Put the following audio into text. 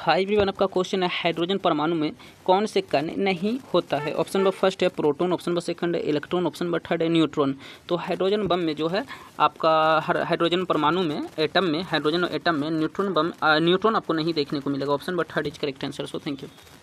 high one आपका question है hydrogen परमाणु में कौन से कण नहीं होता है ऑप्शन नंबर फर्स्ट है प्रोटॉन ऑप्शन नंबर सेकंड है इलेक्ट्रॉन ऑप्शन नंबर थर्ड है न्यूट्रॉन तो हाइड्रोजन बम में जो है आपका हाइड्रोजन परमाणु में एटम में हाइड्रोजन एटम में न्यूट्रॉन बम न्यूट्रॉन आपको नहीं देखने को मिलेगा option number third is correct answer so thank you